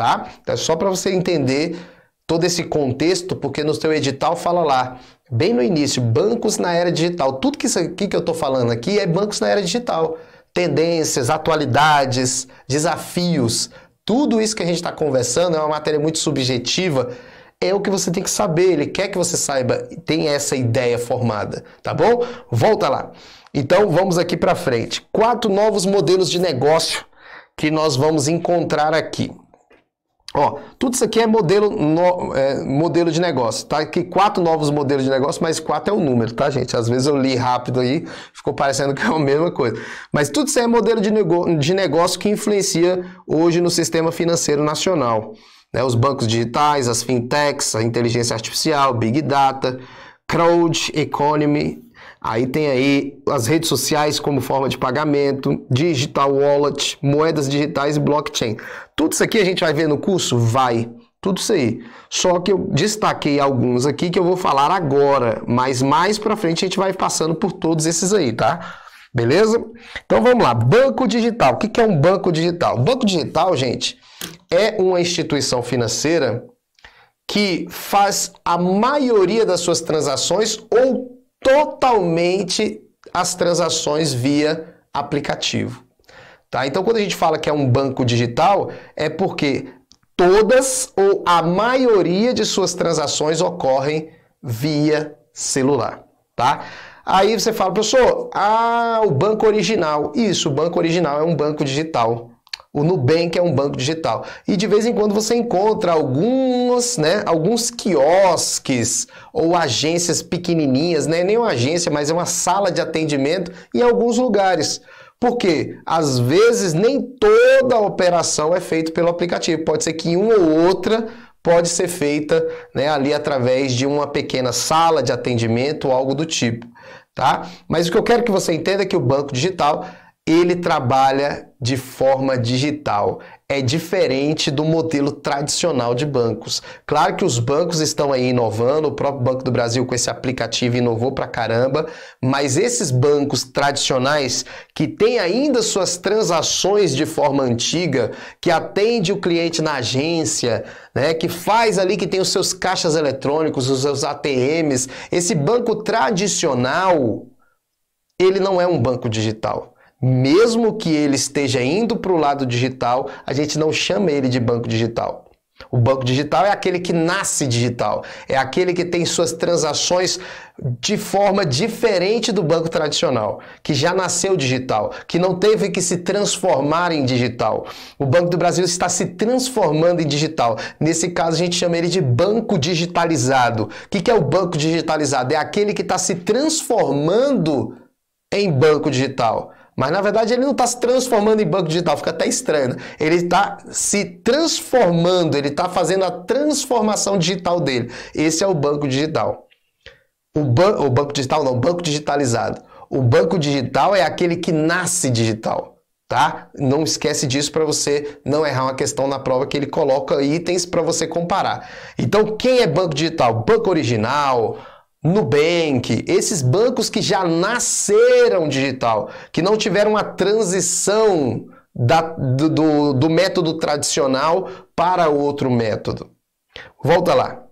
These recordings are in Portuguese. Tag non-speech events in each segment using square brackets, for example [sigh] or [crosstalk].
tá? Então, é só para você entender todo esse contexto, porque no seu edital fala lá, bem no início, bancos na era digital. Tudo que isso aqui que eu estou falando aqui é bancos na era digital. Tendências, atualidades, desafios, tudo isso que a gente está conversando é uma matéria muito subjetiva. É o que você tem que saber, ele quer que você saiba, tem essa ideia formada, tá bom? Volta lá. Então vamos aqui para frente. Quatro novos modelos de negócio que nós vamos encontrar aqui. Ó, tudo isso aqui é modelo, no, é, modelo de negócio, tá? Aqui quatro novos modelos de negócio, mas quatro é o número, tá, gente? Às vezes eu li rápido aí, ficou parecendo que é a mesma coisa. Mas tudo isso é modelo de, nego, de negócio que influencia hoje no sistema financeiro nacional. Né? Os bancos digitais, as fintechs, a inteligência artificial, Big Data, Crowd Economy Aí tem aí as redes sociais como forma de pagamento, digital wallet, moedas digitais e blockchain. Tudo isso aqui a gente vai ver no curso? Vai. Tudo isso aí. Só que eu destaquei alguns aqui que eu vou falar agora, mas mais para frente a gente vai passando por todos esses aí, tá? Beleza? Então vamos lá. Banco digital. O que é um banco digital? Banco digital, gente, é uma instituição financeira que faz a maioria das suas transações ou totalmente as transações via aplicativo. Tá? Então, quando a gente fala que é um banco digital, é porque todas ou a maioria de suas transações ocorrem via celular. Tá? Aí você fala, professor, ah, o banco original. Isso, o banco original é um banco digital. O Nubank é um banco digital. E de vez em quando você encontra alguns, né, alguns quiosques ou agências pequenininhas, né, nem uma agência, mas é uma sala de atendimento em alguns lugares. Porque às vezes nem toda a operação é feita pelo aplicativo. Pode ser que uma ou outra pode ser feita né, ali através de uma pequena sala de atendimento ou algo do tipo. Tá? Mas o que eu quero que você entenda é que o banco digital ele trabalha de forma digital. É diferente do modelo tradicional de bancos. Claro que os bancos estão aí inovando, o próprio Banco do Brasil com esse aplicativo inovou pra caramba, mas esses bancos tradicionais que têm ainda suas transações de forma antiga, que atende o cliente na agência, né, que faz ali que tem os seus caixas eletrônicos, os seus ATMs, esse banco tradicional, ele não é um banco digital mesmo que ele esteja indo para o lado digital, a gente não chama ele de banco digital. O banco digital é aquele que nasce digital, é aquele que tem suas transações de forma diferente do banco tradicional, que já nasceu digital, que não teve que se transformar em digital. O Banco do Brasil está se transformando em digital. Nesse caso, a gente chama ele de banco digitalizado. O que é o banco digitalizado? É aquele que está se transformando em banco digital. Mas na verdade ele não está se transformando em banco digital, fica até estranho. Né? Ele está se transformando, ele está fazendo a transformação digital dele. Esse é o banco digital. O, ban o banco digital não, o banco digitalizado. O banco digital é aquele que nasce digital tá? Não esquece disso para você não errar uma questão na prova que ele coloca itens para você comparar. Então, quem é banco digital? Banco original, Nubank, esses bancos que já nasceram digital, que não tiveram a transição da, do, do método tradicional para outro método. Volta lá.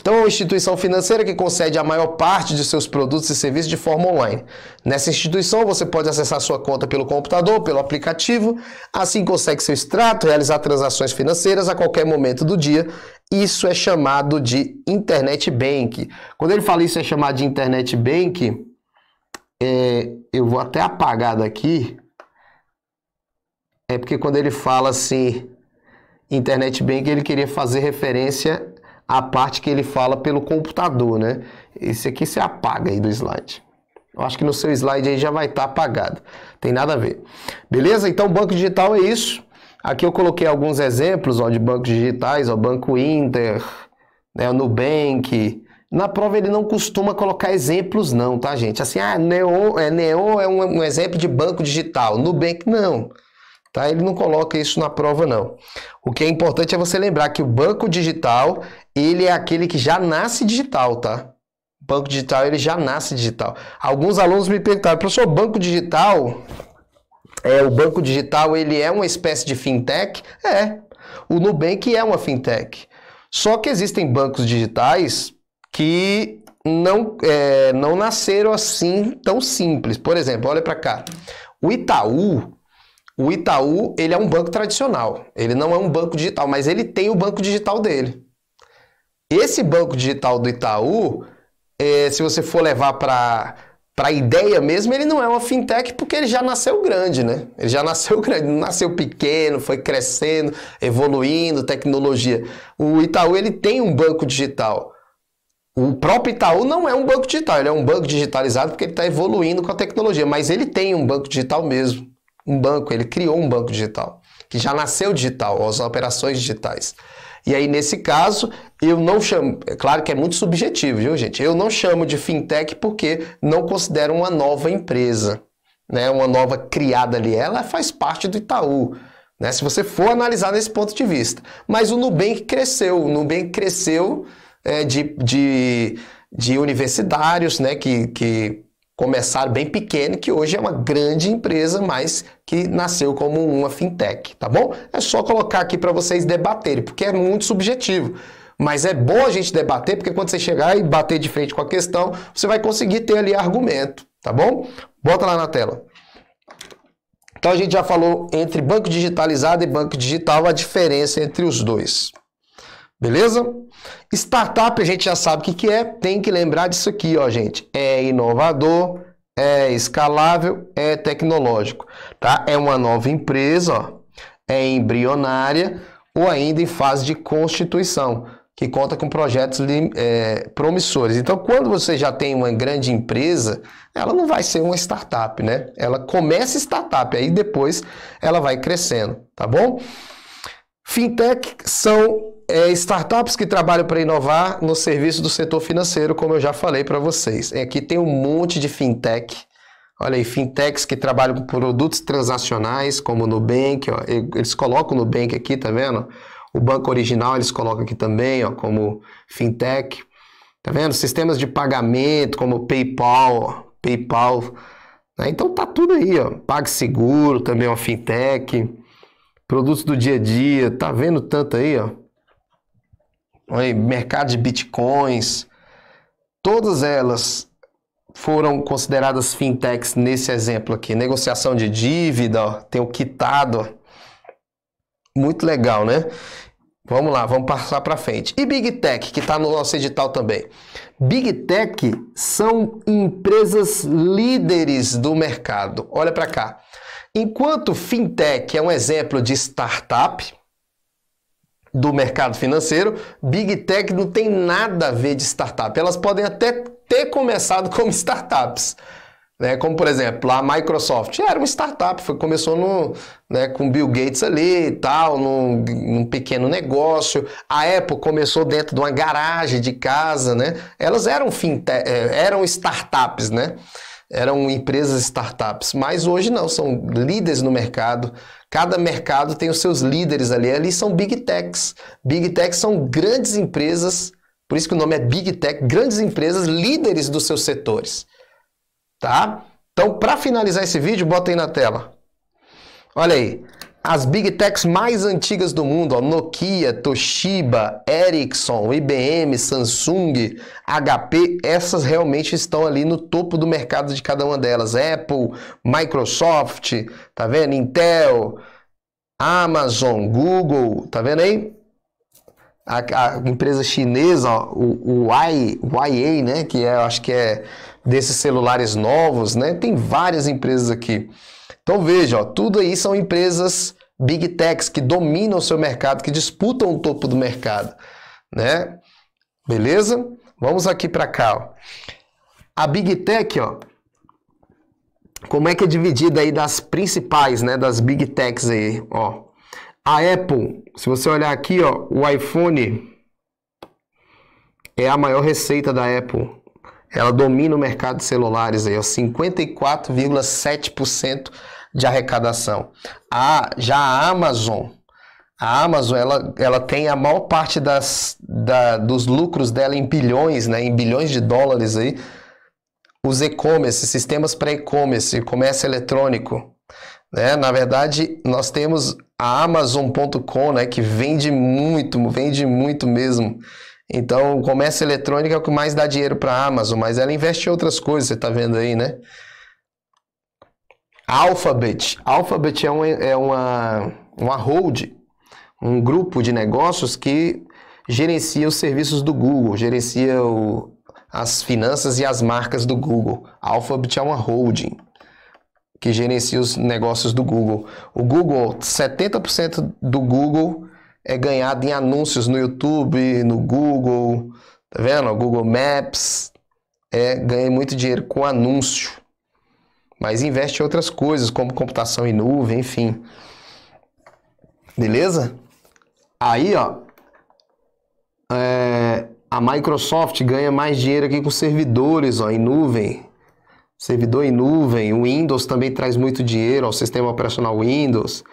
Então, é uma instituição financeira que concede a maior parte de seus produtos e serviços de forma online. Nessa instituição, você pode acessar sua conta pelo computador, pelo aplicativo, assim consegue seu extrato, realizar transações financeiras a qualquer momento do dia. Isso é chamado de Internet Bank. Quando ele fala isso é chamado de Internet Bank, é, eu vou até apagar daqui, é porque quando ele fala assim, Internet Bank, ele queria fazer referência a parte que ele fala pelo computador, né? Esse aqui você apaga aí do slide. Eu acho que no seu slide aí já vai estar tá apagado. Tem nada a ver. Beleza? Então, banco digital é isso. Aqui eu coloquei alguns exemplos ó, de bancos digitais, o Banco Inter, né, o Nubank. Na prova ele não costuma colocar exemplos não, tá gente? Assim, ah, Neon é, Neo é um, um exemplo de banco digital, Nubank não. Tá? Ele não coloca isso na prova não. O que é importante é você lembrar que o banco digital, ele é aquele que já nasce digital, tá? O banco digital, ele já nasce digital. Alguns alunos me perguntaram, professor, banco digital, é, o banco digital, ele é uma espécie de fintech? É, o Nubank é uma fintech. Só que existem bancos digitais que não, é, não nasceram assim tão simples. Por exemplo, olha para cá. O Itaú, o Itaú, ele é um banco tradicional, ele não é um banco digital, mas ele tem o banco digital dele. Esse banco digital do Itaú, é, se você for levar para para a ideia mesmo, ele não é uma fintech porque ele já nasceu grande, né? Ele já nasceu [laughs] grande, nasceu pequeno, foi crescendo, evoluindo, tecnologia. O Itaú, ele tem um banco digital. O próprio Itaú não é um banco digital, ele é um banco digitalizado porque ele está evoluindo com a tecnologia, mas ele tem um banco digital mesmo um banco, ele criou um banco digital, que já nasceu digital, as operações digitais. E aí, nesse caso, eu não chamo, é claro que é muito subjetivo, viu, gente? Eu não chamo de fintech porque não considero uma nova empresa, né? Uma nova criada ali, ela faz parte do Itaú. Né? Se você for analisar nesse ponto de vista. Mas o Nubank cresceu, o Nubank cresceu é, de, de, de universitários, né? Que, que começaram bem pequeno, que hoje é uma grande empresa, mas que nasceu como uma fintech, tá bom? É só colocar aqui para vocês debaterem, porque é muito subjetivo. Mas é bom a gente debater, porque quando você chegar e bater de frente com a questão, você vai conseguir ter ali argumento, tá bom? Bota lá na tela. Então a gente já falou entre banco digitalizado e banco digital a diferença entre os dois. Beleza? Startup a gente já sabe o que, que é, tem que lembrar disso aqui, ó, gente. É inovador, é escalável, é tecnológico, tá? É uma nova empresa, ó, é embrionária ou ainda em fase de constituição, que conta com projetos é, promissores. Então, quando você já tem uma grande empresa, ela não vai ser uma startup, né? Ela começa startup, aí depois ela vai crescendo, tá bom? Fintech são é, startups que trabalham para inovar no serviço do setor financeiro, como eu já falei para vocês. É, aqui tem um monte de fintech. Olha aí, fintechs que trabalham com produtos transacionais, como o Nubank, ó, eles colocam o Nubank aqui, tá vendo? O Banco Original eles colocam aqui também, ó, como fintech. Tá vendo? Sistemas de pagamento, como PayPal, ó, PayPal. Né? Então tá tudo aí, ó. PagSeguro também é uma fintech. Produtos do dia a dia, tá vendo tanto aí, ó? mercado de bitcoins, todas elas foram consideradas fintechs nesse exemplo aqui. Negociação de dívida, ó, tem o quitado. Muito legal, né? Vamos lá, vamos passar para frente. E Big Tech, que está no nosso edital também. Big Tech são empresas líderes do mercado. Olha para cá. Enquanto fintech é um exemplo de startup, do mercado financeiro, Big Tech não tem nada a ver de startup. Elas podem até ter começado [laughs] como startups. Né? Como, por exemplo, a Microsoft era uma startup, foi, começou no, né, com Bill Gates ali e tal, num, num, pequeno negócio. A Apple começou dentro de uma garagem de casa. Né? Elas eram, fintech, eh, eram startups, né? eram empresas startups, mas hoje não, são líderes no mercado. Cada mercado tem os seus líderes ali, ali são big techs. Big techs são grandes empresas, por isso que o nome é big tech, grandes empresas líderes dos seus setores. Tá? Então, para finalizar esse vídeo, bota aí na tela. Olha aí as big techs mais antigas do mundo, ó, Nokia, Toshiba, Ericsson, IBM, Samsung, HP, essas realmente estão ali no topo do mercado de cada uma delas. Apple, Microsoft, tá vendo? Intel, Amazon, Google, tá vendo aí? A, a empresa chinesa, ó, o, o y, YA, né, que é, acho que é desses celulares novos, né? Tem várias empresas aqui. Então veja, ó, tudo aí são empresas big techs que dominam o seu mercado, que disputam o topo do mercado, né? Beleza? Vamos aqui para cá. Ó. A big tech, ó, como é que é dividida aí das principais, né, das big techs aí, ó. A Apple, se você olhar aqui, ó, o iPhone é a maior receita da Apple. Ela domina o mercado de celulares aí, ó, 54,7% de arrecadação. A, já a Amazon, a Amazon ela, ela tem a maior parte das, da, dos lucros dela em bilhões, né, em bilhões de dólares aí. Os e-commerce, sistemas para e-commerce, comércio eletrônico. Né? Na verdade, nós temos a Amazon.com, né, que vende muito, vende muito mesmo. Então, o comércio eletrônico é o que mais dá dinheiro para a Amazon, mas ela investe em outras coisas, você está vendo aí, né? Alphabet. Alphabet é uma, é uma, uma hold, um grupo de negócios que gerencia os serviços do Google, gerencia o, as finanças e as marcas do Google. Alphabet é uma holding que gerencia os negócios do Google. O Google, 70% do Google é ganhado em anúncios no YouTube, no Google, tá vendo? O Google Maps é, ganha muito dinheiro com anúncio mas investe em outras coisas, como computação em nuvem, enfim. Beleza? Aí, ó, é, a Microsoft ganha mais dinheiro aqui com servidores, ó, em nuvem. Servidor em nuvem, o Windows também traz muito dinheiro, ó, o sistema operacional Windows,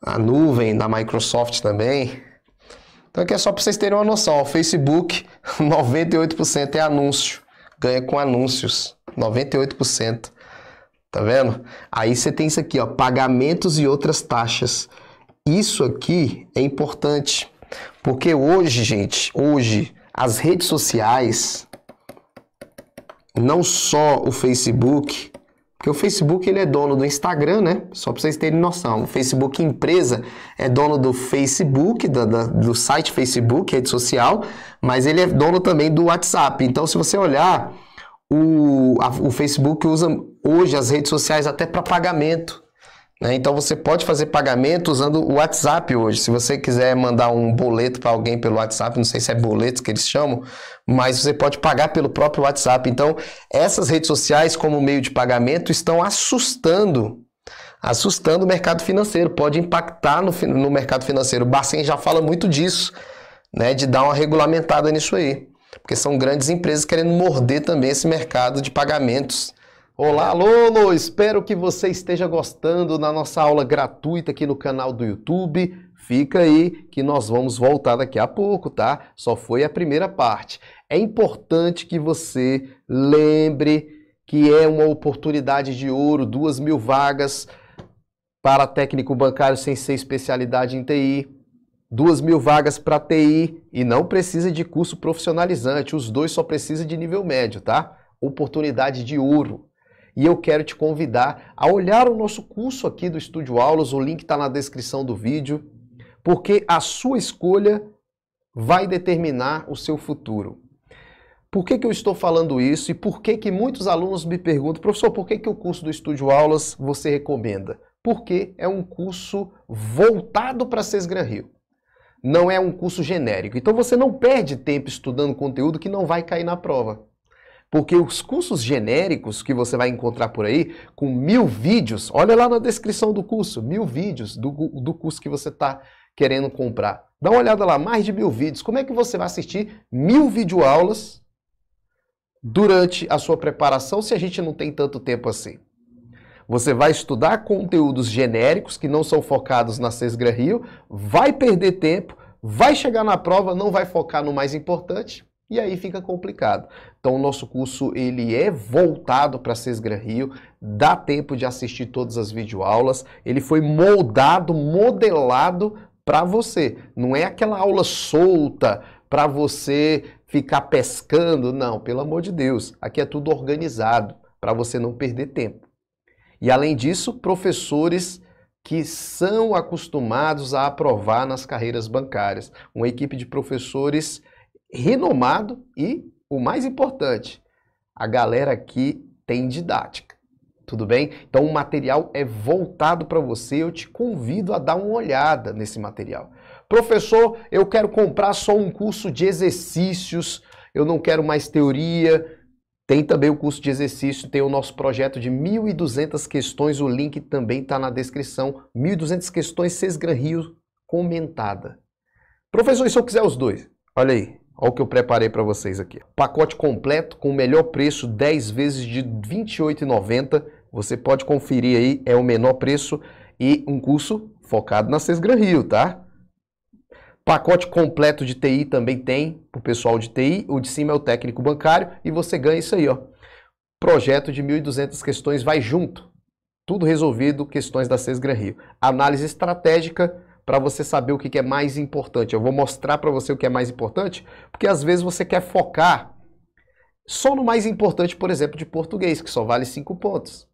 a nuvem da Microsoft também. Então aqui é só para vocês terem uma noção, ó, o Facebook 98% [laughs] é anúncio, ganha com anúncios, 98%. Tá vendo? Aí você tem isso aqui, ó, pagamentos e outras taxas. Isso aqui é importante, porque hoje, gente, hoje as redes sociais, não só o Facebook, porque o Facebook ele é dono do Instagram, né? Só para vocês terem noção. O Facebook empresa é dono do Facebook, da, do site Facebook, rede social, mas ele é dono também do WhatsApp. Então, se você olhar o, a, o Facebook usa hoje as redes sociais até para pagamento. Né? Então você pode fazer pagamento usando o WhatsApp hoje. Se você quiser mandar um boleto para alguém pelo WhatsApp, não sei se é boleto que eles chamam, mas você pode pagar pelo próprio WhatsApp. Então essas redes sociais como meio de pagamento estão assustando assustando o mercado financeiro, pode impactar no, no mercado financeiro. O Bacen já fala muito disso, né, de dar uma regulamentada nisso aí porque são grandes empresas querendo morder também esse mercado de pagamentos. Olá, Lolo! Espero que você esteja gostando da nossa aula gratuita aqui no canal do YouTube. Fica aí que nós vamos voltar daqui a pouco, tá? Só foi a primeira parte. É importante que você lembre que é uma oportunidade de ouro, duas mil vagas para técnico bancário sem ser especialidade em TI duas mil vagas para TI e não precisa de curso profissionalizante. Os dois só precisa de nível médio, tá? Oportunidade de ouro. E eu quero te convidar a olhar o nosso curso aqui do Estúdio Aulas. O link está na descrição do vídeo, porque a sua escolha vai determinar o seu futuro. Por que, que eu estou falando isso e por que, que muitos alunos me perguntam, professor, por que, que o curso do Estúdio Aulas você recomenda? Porque é um curso voltado para a Sesgran Rio não é um curso genérico. Então você não perde tempo estudando conteúdo que não vai cair na prova. Porque os cursos genéricos que você vai encontrar por aí, com mil vídeos, olha lá na descrição do curso, mil vídeos do, do curso que você está querendo comprar. Dá uma olhada lá, mais de mil vídeos. Como é que você vai assistir mil videoaulas durante a sua preparação se a gente não tem tanto tempo assim? Você vai estudar conteúdos genéricos que não são focados na Sesgra Rio, vai perder tempo, vai chegar na prova, não vai focar no mais importante e aí fica complicado. Então o nosso curso ele é voltado para Sesgra Rio, dá tempo de assistir todas as videoaulas, ele foi moldado, modelado para você. Não é aquela aula solta para você ficar pescando, não, pelo amor de Deus. Aqui é tudo organizado para você não perder tempo. E além disso, professores que são acostumados a aprovar nas carreiras bancárias. Uma equipe de professores renomado e, o mais importante, a galera aqui tem didática. Tudo bem? Então o material é voltado para você. Eu te convido a dar uma olhada nesse material. Professor, eu quero comprar só um curso de exercícios. Eu não quero mais teoria tem também o curso de exercício, tem o nosso projeto de 1.200 questões, o link também está na descrição. 1.200 questões, Sesgran Rio comentada. Professor, se eu quiser os dois, olha aí, olha o que eu preparei para vocês aqui. Pacote completo com o melhor preço, 10 vezes de R$ 28,90. Você pode conferir aí, é o menor preço e um curso focado na Sesgran Rio, tá? Pacote completo de TI também tem para o pessoal de TI. O de cima é o técnico bancário e você ganha isso aí, ó. Projeto de 1.200 questões vai junto. Tudo resolvido, questões da Cesgran Rio. Análise estratégica para você saber o que é mais importante. Eu vou mostrar para você o que é mais importante, porque às vezes você quer focar só no mais importante, por exemplo, de português, que só vale 5 pontos.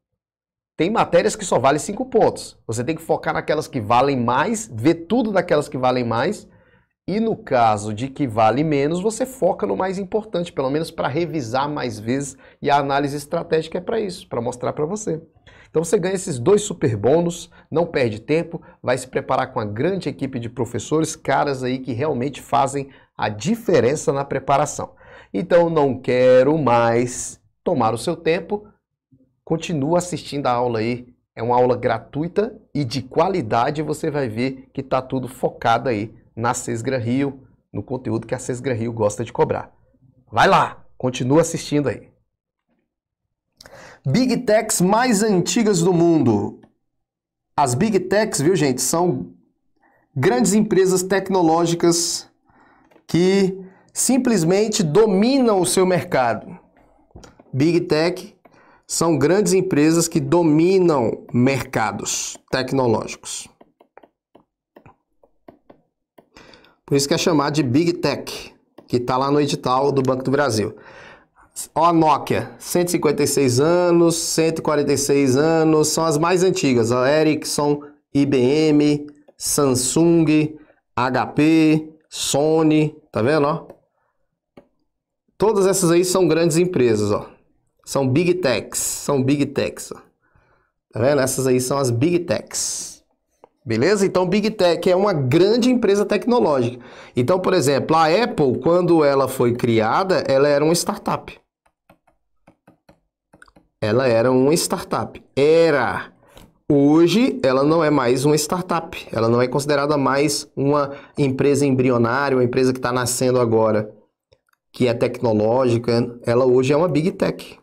Tem matérias que só valem 5 pontos. Você tem que focar naquelas que valem mais, ver tudo daquelas que valem mais e no caso de que vale menos, você foca no mais importante, pelo menos para revisar mais vezes. E a análise estratégica é para isso, para mostrar para você. Então você ganha esses dois super bônus, não perde tempo, vai se preparar com a grande equipe de professores, caras aí que realmente fazem a diferença na preparação. Então não quero mais tomar o seu tempo. Continua assistindo a aula aí. É uma aula gratuita e de qualidade, você vai ver que está tudo focado aí na Sesgra Rio, no conteúdo que a Sesgra Rio gosta de cobrar. Vai lá, continua assistindo aí. Big Techs mais antigas do mundo. As Big Techs, viu gente, são grandes empresas tecnológicas que simplesmente dominam o seu mercado. Big Tech são grandes empresas que dominam mercados tecnológicos. Por isso que é chamado de Big Tech, que está lá no edital do Banco do Brasil. Ó a Nokia, 156 anos, 146 anos, são as mais antigas. A Ericsson, IBM, Samsung, HP, Sony, tá vendo, ó? Todas essas aí são grandes empresas, ó. São Big Techs, são Big Techs, ó. Tá vendo? Essas aí são as Big Techs. Beleza? Então, Big Tech é uma grande empresa tecnológica. Então, por exemplo, a Apple, quando ela foi criada, ela era uma startup. Ela era uma startup. Era. Hoje, ela não é mais uma startup. Ela não é considerada mais uma empresa embrionária, uma empresa que está nascendo agora, que é tecnológica. Ela hoje é uma Big Tech.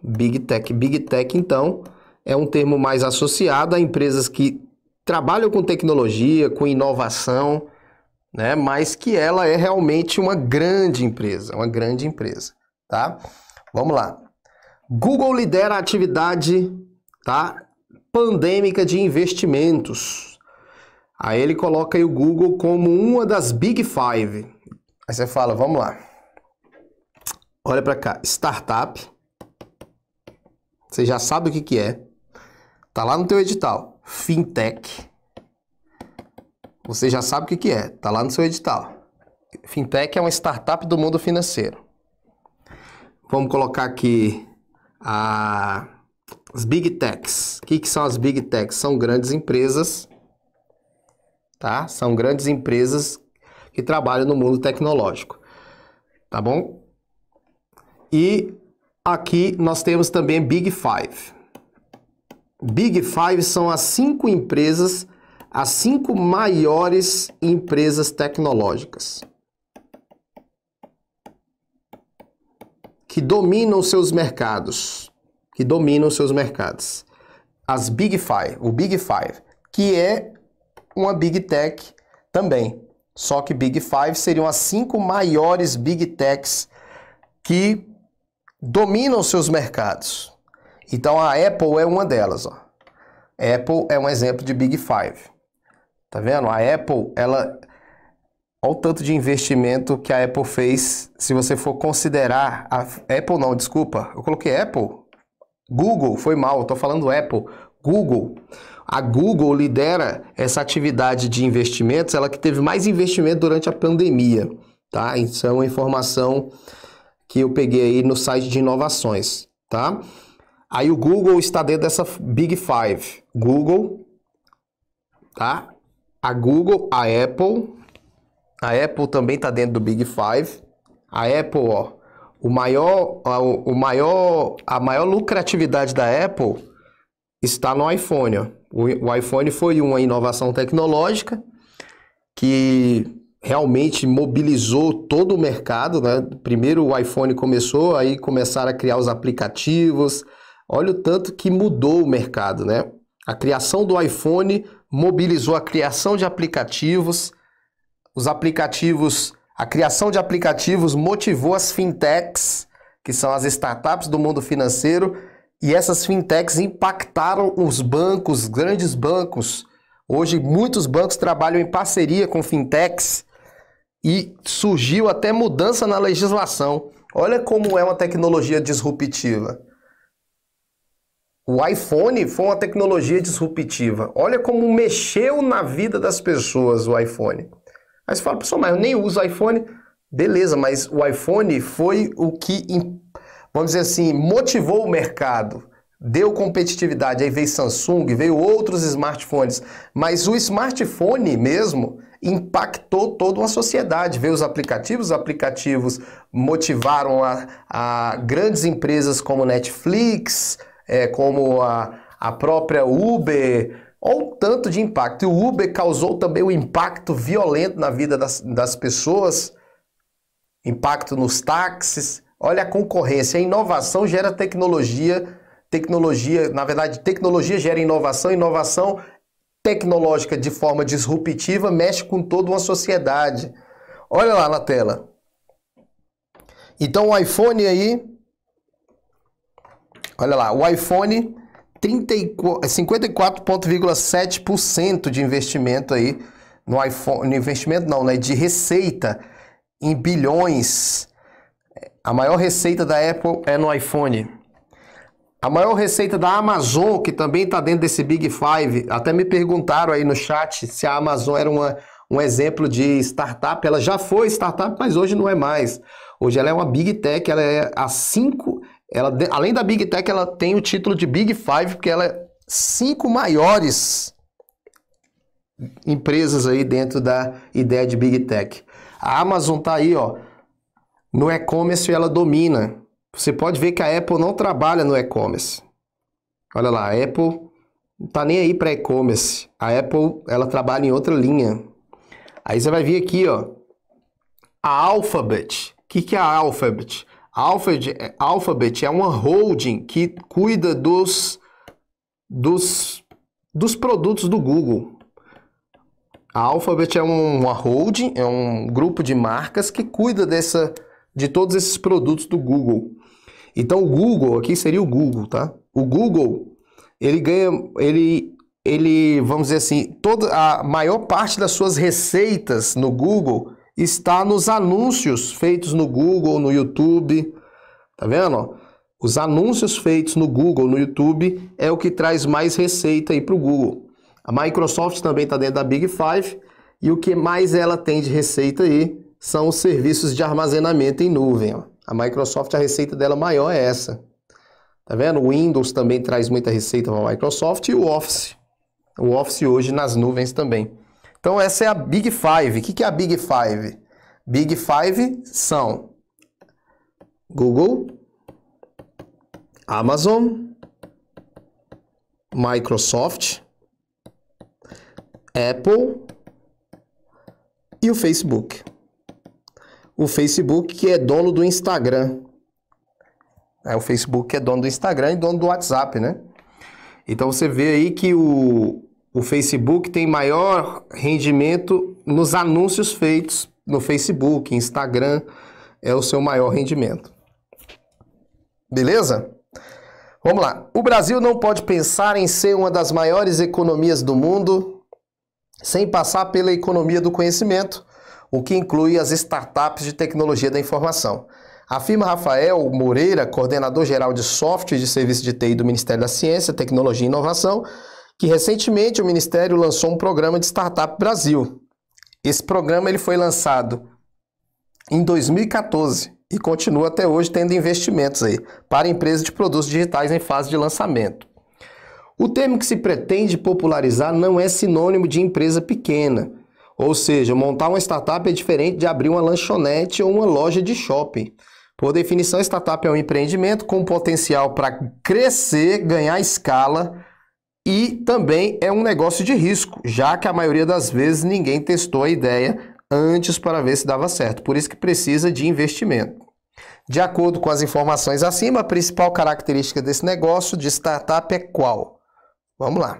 Big Tech. Big Tech, então, é um termo mais associado a empresas que trabalham com tecnologia, com inovação, né? mas que ela é realmente uma grande empresa, uma grande empresa, tá? Vamos lá. Google lidera a atividade tá? pandêmica de investimentos. Aí ele coloca aí o Google como uma das Big Five. Aí você fala, vamos lá. Olha para cá, startup. Você já sabe o que, que é. Tá lá no teu edital, fintech. Você já sabe o que, que é, tá lá no seu edital. Fintech é uma startup do mundo financeiro. Vamos colocar aqui a... as Big Techs. O que, que são as Big Techs? São grandes empresas, tá? São grandes empresas que trabalham no mundo tecnológico, tá bom? E aqui nós temos também Big Five. Big Five são as cinco empresas, as cinco maiores empresas tecnológicas que dominam seus mercados, que dominam seus mercados. As Big Five, o Big Five, que é uma Big Tech também. Só que Big Five seriam as cinco maiores Big Techs que dominam seus mercados. Então a Apple é uma delas. Ó. Apple é um exemplo de Big Five. Tá vendo? A Apple, ela. Olha o tanto de investimento que a Apple fez. Se você for considerar. A... Apple não, desculpa. Eu coloquei Apple. Google, foi mal, tô falando Apple. Google. A Google lidera essa atividade de investimentos, ela que teve mais investimento durante a pandemia. Tá? Isso é uma informação que eu peguei aí no site de inovações. Tá? Aí o Google está dentro dessa Big Five. Google, tá? A Google, a Apple, a Apple também está dentro do Big Five. A Apple, ó, o maior, o maior, a maior lucratividade da Apple está no iPhone. Ó. O, iPhone foi uma inovação tecnológica que realmente mobilizou todo o mercado, né? Primeiro o iPhone começou, aí começaram a criar os aplicativos, Olha o tanto que mudou o mercado, né? A criação do iPhone mobilizou a criação de aplicativos, os aplicativos, a criação de aplicativos motivou as fintechs, que são as startups do mundo financeiro, e essas fintechs impactaram os bancos, grandes bancos. Hoje muitos bancos trabalham em parceria com fintechs e surgiu até mudança na legislação. Olha como é uma tecnologia disruptiva. O iPhone foi uma tecnologia disruptiva. Olha como mexeu na vida das pessoas o iPhone. Aí você fala, pessoal, mas eu nem uso iPhone. Beleza, mas o iPhone foi o que, vamos dizer assim, motivou o mercado, deu competitividade. Aí veio Samsung, veio outros smartphones, mas o smartphone mesmo impactou toda uma sociedade. Veio os aplicativos, os aplicativos motivaram a, a grandes empresas como Netflix, é, como a, a própria Uber, Olha o tanto de impacto. E o Uber causou também um impacto violento na vida das, das pessoas, impacto nos táxis. Olha a concorrência. A inovação gera tecnologia, tecnologia, na verdade, tecnologia gera inovação, inovação tecnológica de forma disruptiva mexe com toda uma sociedade. Olha lá na tela. Então o iPhone aí Olha lá, o iPhone 54,7% de investimento aí no iPhone, no investimento não, né, de receita em bilhões. A maior receita da Apple é no iPhone. A maior receita da Amazon, que também está dentro desse Big Five, até me perguntaram aí no chat se a Amazon era uma, um exemplo de startup. Ela já foi startup, mas hoje não é mais. Hoje ela é uma Big Tech, ela é a 5 ela, além da Big Tech, ela tem o título de Big Five, porque ela é cinco maiores empresas aí dentro da ideia de Big Tech. A Amazon tá aí, ó. No e-commerce ela domina. Você pode ver que a Apple não trabalha no e-commerce. Olha lá, a Apple não tá nem aí para e-commerce. A Apple, ela trabalha em outra linha. Aí você vai vir aqui, ó. A Alphabet. O que, que é a Alphabet? Alphabet, é, Alphabet é uma holding que cuida dos, dos, dos produtos do Google. A Alphabet é uma holding, é um grupo de marcas que cuida dessa, de todos esses produtos do Google. Então o Google, aqui seria o Google, tá? O Google, ele ganha, ele, ele, vamos dizer assim, toda a maior parte das suas receitas no Google está nos anúncios feitos no Google, no YouTube. Tá vendo? Os anúncios feitos no Google, no YouTube, é o que traz mais receita aí para o Google. A Microsoft também está dentro da Big Five e o que mais ela tem de receita aí são os serviços de armazenamento em nuvem. Ó. A Microsoft, a receita dela maior é essa. Tá vendo? O Windows também traz muita receita para a Microsoft e o Office. O Office hoje nas nuvens também. Então essa é a Big Five. O que é a Big Five? Big Five são Google, Amazon, Microsoft, Apple e o Facebook. O Facebook que é dono do Instagram. É o Facebook que é dono do Instagram e dono do WhatsApp, né? Então você vê aí que o, o Facebook tem maior rendimento nos anúncios feitos no Facebook, Instagram é o seu maior rendimento. Beleza? Vamos lá. O Brasil não pode pensar em ser uma das maiores economias do mundo sem passar pela economia do conhecimento, o que inclui as startups de tecnologia da informação. Afirma Rafael Moreira, coordenador geral de software de serviço de TI do Ministério da Ciência, Tecnologia e Inovação, que recentemente o Ministério lançou um programa de Startup Brasil. Esse programa ele foi lançado em 2014 e continua até hoje tendo investimentos aí para empresas de produtos digitais em fase de lançamento. O termo que se pretende popularizar não é sinônimo de empresa pequena, ou seja, montar uma startup é diferente de abrir uma lanchonete ou uma loja de shopping. Por definição, startup é um empreendimento com potencial para crescer, ganhar escala e também é um negócio de risco, já que a maioria das vezes ninguém testou a ideia antes para ver se dava certo. Por isso que precisa de investimento. De acordo com as informações acima, a principal característica desse negócio de startup é qual? Vamos lá.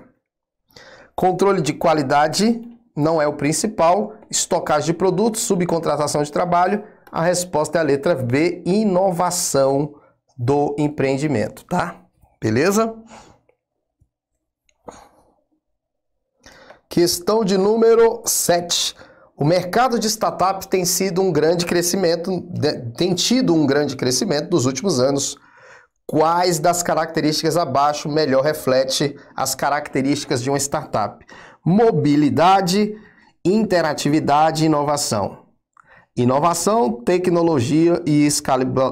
Controle de qualidade não é o principal, estocagem de produtos, subcontratação de trabalho. A resposta é a letra B, inovação do empreendimento, tá? Beleza? Questão de número 7. O mercado de startup tem sido um grande crescimento, tem tido um grande crescimento nos últimos anos. Quais das características abaixo melhor reflete as características de uma startup? Mobilidade, interatividade e inovação. Inovação, tecnologia e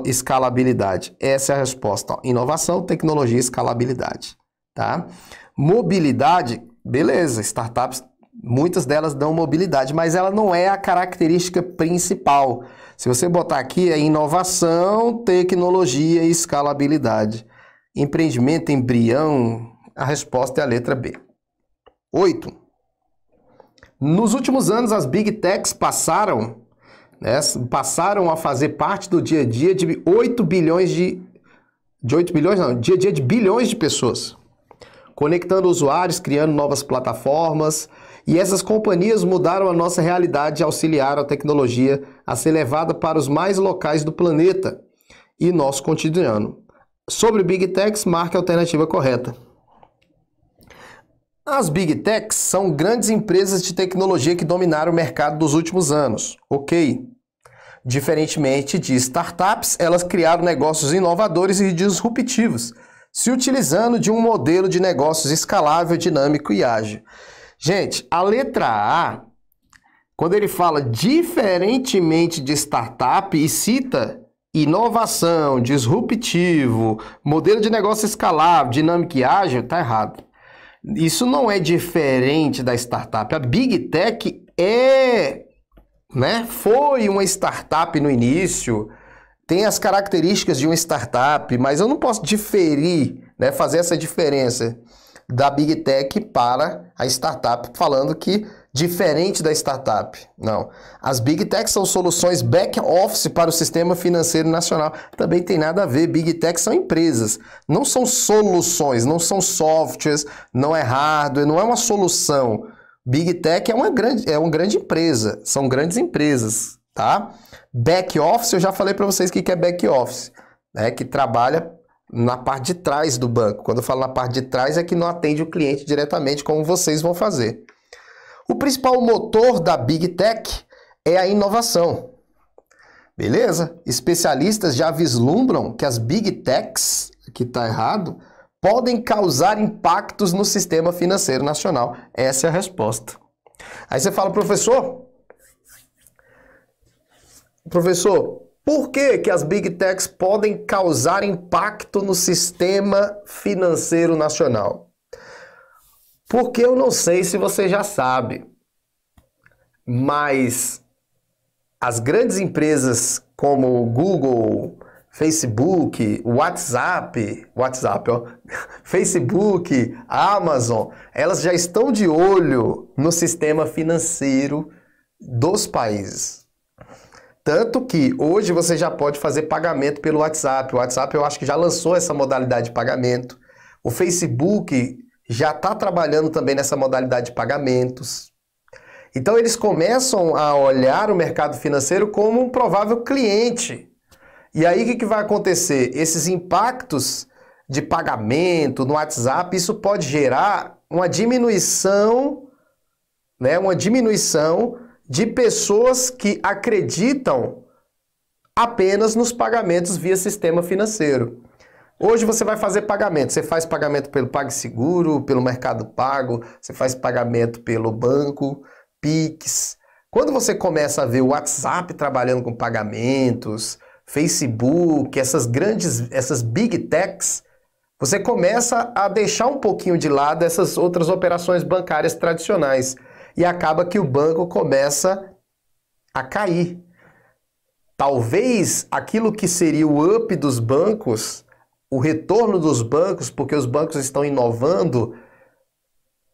escalabilidade. Essa é a resposta. Ó. Inovação, tecnologia e escalabilidade. Tá? Mobilidade beleza, startups, muitas delas dão mobilidade, mas ela não é a característica principal. Se você botar aqui, é inovação, tecnologia e escalabilidade. Empreendimento, embrião, a resposta é a letra B. 8. Nos últimos anos, as Big Techs passaram, né, passaram a fazer parte do dia a dia de 8 bilhões de. De 8 bilhões, não, dia a dia de bilhões de pessoas conectando usuários, criando novas plataformas. E essas companhias mudaram a nossa realidade e auxiliaram a tecnologia a ser levada para os mais locais do planeta e nosso cotidiano. Sobre Big Techs, marque a alternativa correta. As Big Techs são grandes empresas de tecnologia que dominaram o mercado dos últimos anos, ok? Diferentemente de startups, elas criaram negócios inovadores e disruptivos se utilizando de um modelo de negócios escalável, dinâmico e ágil. Gente, a letra A, quando ele fala diferentemente de startup e cita inovação, disruptivo, modelo de negócio escalável, dinâmico e ágil, tá errado. Isso não é diferente da startup. A Big Tech é, né? Foi uma startup no início, tem as características de uma startup, mas eu não posso diferir, né, fazer essa diferença da Big Tech para a startup, falando que diferente da startup. Não. As Big tech são soluções back-office para o sistema financeiro nacional. Também tem nada a ver. Big tech são empresas. Não são soluções, não são softwares, não é hardware, não é uma solução. Big Tech é uma grande, é uma grande empresa. São grandes empresas, tá? Back office, eu já falei para vocês o que é back office, né? que trabalha na parte de trás do banco. Quando eu falo na parte de trás, é que não atende o cliente diretamente, como vocês vão fazer. O principal motor da Big Tech é a inovação. Beleza? Especialistas já vislumbram que as Big Techs, que está errado, podem causar impactos no sistema financeiro nacional. Essa é a resposta. Aí você fala, professor, Professor, por que, que as Big Techs podem causar impacto no sistema financeiro nacional? Porque eu não sei se você já sabe, mas as grandes empresas como Google, Facebook, WhatsApp, WhatsApp, ó, [laughs] Facebook, Amazon, elas já estão de olho no sistema financeiro dos países. Tanto que hoje você já pode fazer pagamento pelo WhatsApp. O WhatsApp eu acho que já lançou essa modalidade de pagamento. O Facebook já está trabalhando também nessa modalidade de pagamentos. Então eles começam a olhar o mercado financeiro como um provável cliente. E aí o que, que vai acontecer? Esses impactos de pagamento no WhatsApp, isso pode gerar uma diminuição, né? Uma diminuição de pessoas que acreditam apenas nos pagamentos via sistema financeiro. Hoje você vai fazer pagamento. Você faz pagamento pelo PagSeguro, pelo Mercado Pago, você faz pagamento pelo banco, Pix. Quando você começa a ver o WhatsApp trabalhando com pagamentos, Facebook, essas grandes, essas big techs, você começa a deixar um pouquinho de lado essas outras operações bancárias tradicionais e acaba que o banco começa a cair. Talvez aquilo que seria o up dos bancos, o retorno dos bancos, porque os bancos estão inovando,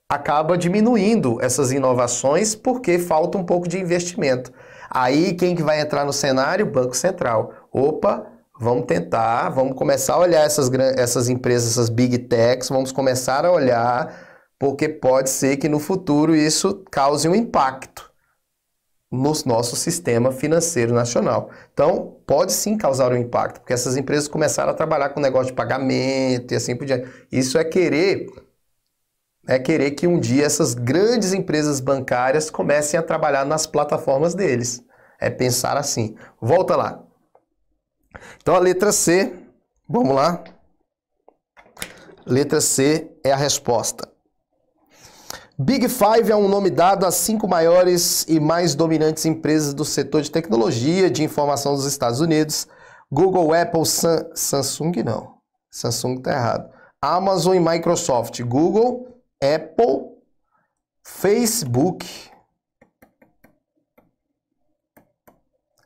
acaba diminuindo essas inovações porque falta um pouco de investimento. Aí quem que vai entrar no cenário? Banco Central. Opa, vamos tentar, vamos começar a olhar essas, essas empresas, essas big techs, vamos começar a olhar porque pode ser que no futuro isso cause um impacto no nosso sistema financeiro nacional. Então, pode sim causar um impacto, porque essas empresas começaram a trabalhar com negócio de pagamento e assim por diante. Isso é querer é querer que um dia essas grandes empresas bancárias comecem a trabalhar nas plataformas deles. É pensar assim. Volta lá. Então a letra C, vamos lá. Letra C é a resposta. Big Five é um nome dado às cinco maiores e mais dominantes empresas do setor de tecnologia de informação dos Estados Unidos. Google, Apple, Samsung não. Samsung tá errado. Amazon e Microsoft. Google, Apple, Facebook,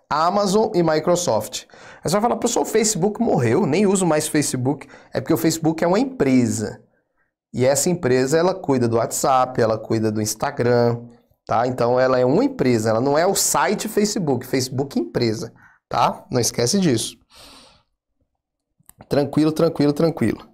Amazon e Microsoft. Aí você vai falar, pessoal, o Facebook morreu, nem uso mais Facebook. É porque o Facebook é uma empresa. E essa empresa, ela cuida do WhatsApp, ela cuida do Instagram, tá? Então ela é uma empresa, ela não é o site Facebook, Facebook empresa, tá? Não esquece disso. Tranquilo, tranquilo, tranquilo.